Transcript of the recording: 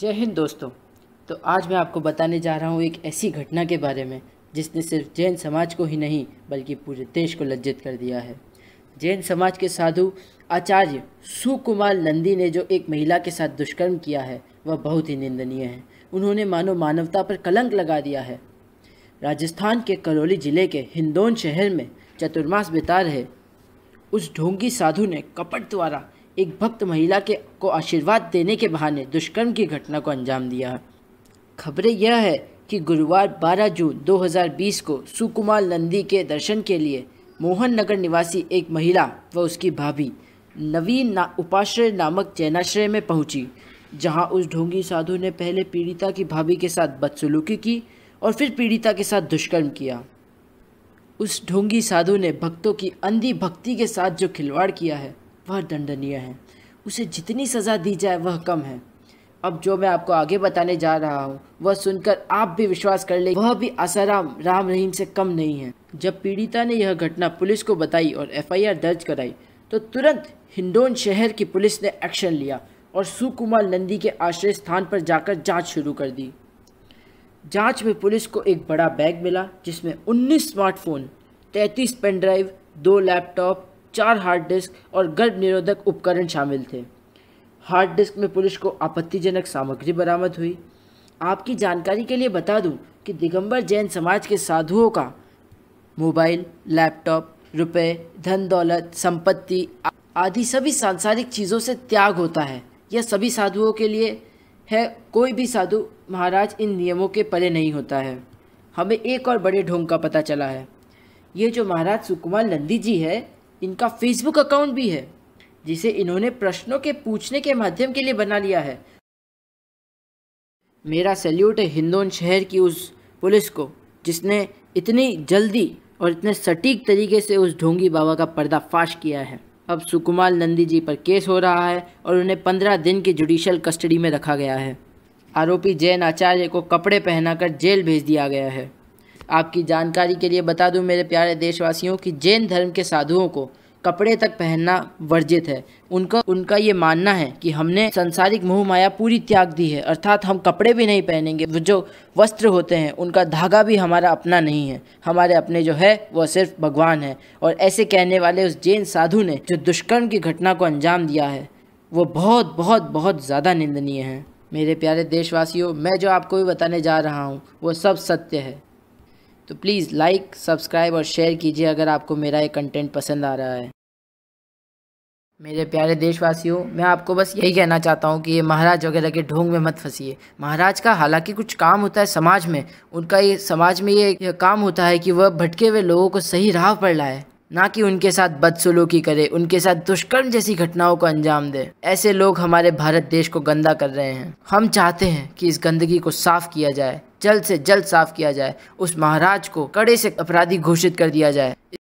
जय हिंद दोस्तों तो आज मैं आपको बताने जा रहा हूँ एक ऐसी घटना के बारे में जिसने सिर्फ जैन समाज को ही नहीं बल्कि पूरे देश को लज्जित कर दिया है जैन समाज के साधु आचार्य सुकुमार नंदी ने जो एक महिला के साथ दुष्कर्म किया है वह बहुत ही निंदनीय है उन्होंने मानव मानवता पर कलंक लगा दिया है राजस्थान के करौली जिले के हिंदौन शहर में चतुर्मास बिता रहे उस ढोंगी साधु ने कपट द्वारा एक भक्त महिला के को आशीर्वाद देने के बहाने दुष्कर्म की घटना को अंजाम दिया खबरें यह है कि गुरुवार 12 जून 2020 को सुकुमार नंदी के दर्शन के लिए मोहन नगर निवासी एक महिला व उसकी भाभी नवीन ना उपाश्रय नामक जैनाश्रय में पहुंची जहां उस ढोंगी साधु ने पहले पीड़िता की भाभी के साथ बदसलूकी की और फिर पीड़िता के साथ दुष्कर्म किया उस ढोंगी साधु ने भक्तों की अंधी भक्ति के साथ जो खिलवाड़ किया है वह दंडनीय है उसे जितनी सज़ा दी जाए वह कम है अब जो मैं आपको आगे बताने जा रहा हूँ वह सुनकर आप भी विश्वास कर ले वह भी आसाराम राम रहीम से कम नहीं है जब पीड़िता ने यह घटना पुलिस को बताई और एफआईआर दर्ज कराई तो तुरंत हिंडोन शहर की पुलिस ने एक्शन लिया और सुकुमार नंदी के आश्रय स्थान पर जाकर जांच शुरू कर दी जांच में पुलिस को एक बड़ा बैग मिला जिसमें 19 स्मार्टफोन 33 पेनड्राइव दो लैपटॉप चार हार्ड डिस्क और गर्भ निरोधक उपकरण शामिल थे हार्ड डिस्क में पुलिस को आपत्तिजनक सामग्री बरामद हुई आपकी जानकारी के लिए बता दूं कि दिगंबर जैन समाज के साधुओं का मोबाइल लैपटॉप रुपए धन दौलत संपत्ति आदि सभी सांसारिक चीज़ों से त्याग होता है यह सभी साधुओं के लिए है कोई भी साधु महाराज इन नियमों के परे नहीं होता है हमें एक और बड़े ढोंग का पता चला है ये जो महाराज सुकुमार नंदी जी है इनका फेसबुक अकाउंट भी है जिसे इन्होंने प्रश्नों के पूछने के माध्यम के लिए बना लिया है मेरा सैल्यूट है हिंदौन शहर की उस पुलिस को जिसने इतनी जल्दी और इतने सटीक तरीके से उस ढोंगी बाबा का पर्दाफाश किया है अब सुकुमाल नंदी जी पर केस हो रहा है और उन्हें पंद्रह दिन की जुडिशल कस्टडी में रखा गया है आरोपी जैन आचार्य को कपड़े पहनाकर जेल भेज दिया गया है आपकी जानकारी के लिए बता दूं मेरे प्यारे देशवासियों कि जैन धर्म के साधुओं को कपड़े तक पहनना वर्जित है उनका उनका ये मानना है कि हमने संसारिक मोह माया पूरी त्याग दी है अर्थात हम कपड़े भी नहीं पहनेंगे जो वस्त्र होते हैं उनका धागा भी हमारा अपना नहीं है हमारे अपने जो है वह सिर्फ भगवान है और ऐसे कहने वाले उस जैन साधु ने जो दुष्कर्म की घटना को अंजाम दिया है वो बहुत बहुत बहुत ज़्यादा निंदनीय है मेरे प्यारे देशवासियों मैं जो आपको भी बताने जा रहा हूँ वो सब सत्य है तो प्लीज़ लाइक सब्सक्राइब और शेयर कीजिए अगर आपको मेरा ये कंटेंट पसंद आ रहा है मेरे प्यारे देशवासियों मैं आपको बस यही कहना चाहता हूँ कि ये महाराज वगैरह के ढोंग में मत फंसिए महाराज का हालांकि कुछ काम होता है समाज में उनका ये समाज में ये, ये काम होता है कि वह भटके हुए लोगों को सही राह पर लाए ना कि उनके साथ बदसलूकी करे उनके साथ दुष्कर्म जैसी घटनाओं को अंजाम दे ऐसे लोग हमारे भारत देश को गंदा कर रहे हैं हम चाहते हैं कि इस गंदगी को साफ किया जाए जल्द से जल्द साफ किया जाए उस महाराज को कड़े से अपराधी घोषित कर दिया जाए